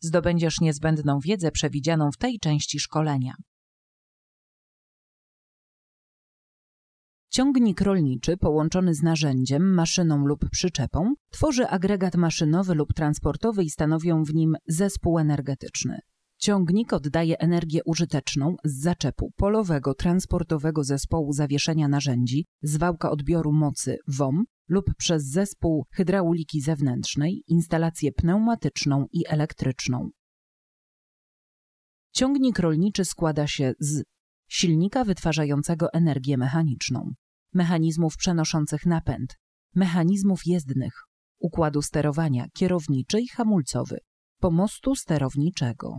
zdobędziesz niezbędną wiedzę przewidzianą w tej części szkolenia. Ciągnik rolniczy połączony z narzędziem, maszyną lub przyczepą tworzy agregat maszynowy lub transportowy i stanowią w nim zespół energetyczny. Ciągnik oddaje energię użyteczną z zaczepu polowego transportowego zespołu zawieszenia narzędzi, zwałka odbioru mocy WOM lub przez zespół hydrauliki zewnętrznej, instalację pneumatyczną i elektryczną. Ciągnik rolniczy składa się z silnika wytwarzającego energię mechaniczną, mechanizmów przenoszących napęd, mechanizmów jezdnych, układu sterowania kierowniczy i hamulcowy, pomostu sterowniczego.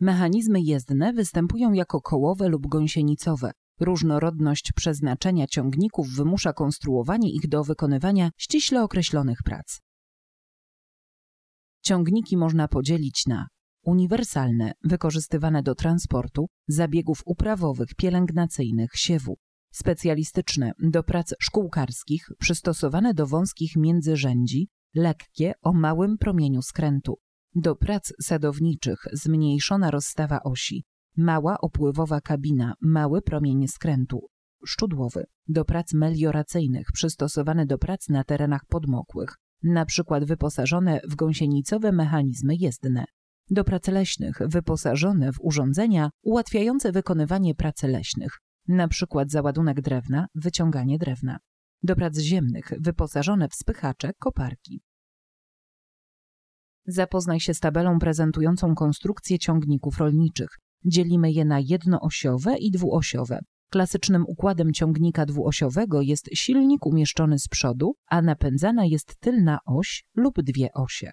Mechanizmy jezdne występują jako kołowe lub gąsienicowe, Różnorodność przeznaczenia ciągników wymusza konstruowanie ich do wykonywania ściśle określonych prac. Ciągniki można podzielić na uniwersalne, wykorzystywane do transportu, zabiegów uprawowych, pielęgnacyjnych, siewu, specjalistyczne do prac szkółkarskich, przystosowane do wąskich międzyrzędzi, lekkie o małym promieniu skrętu, do prac sadowniczych zmniejszona rozstawa osi, mała opływowa kabina, mały promień skrętu, szczudłowy, do prac melioracyjnych przystosowane do prac na terenach podmokłych, na przykład wyposażone w gąsienicowe mechanizmy jezdne, do prac leśnych wyposażone w urządzenia ułatwiające wykonywanie prac leśnych, na przykład załadunek drewna, wyciąganie drewna, do prac ziemnych wyposażone w spychacze, koparki. Zapoznaj się z tabelą prezentującą konstrukcję ciągników rolniczych, Dzielimy je na jednoosiowe i dwuosiowe. Klasycznym układem ciągnika dwuosiowego jest silnik umieszczony z przodu, a napędzana jest tylna oś lub dwie osie.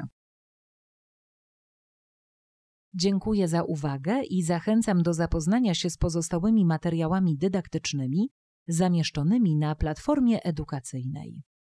Dziękuję za uwagę i zachęcam do zapoznania się z pozostałymi materiałami dydaktycznymi zamieszczonymi na platformie edukacyjnej.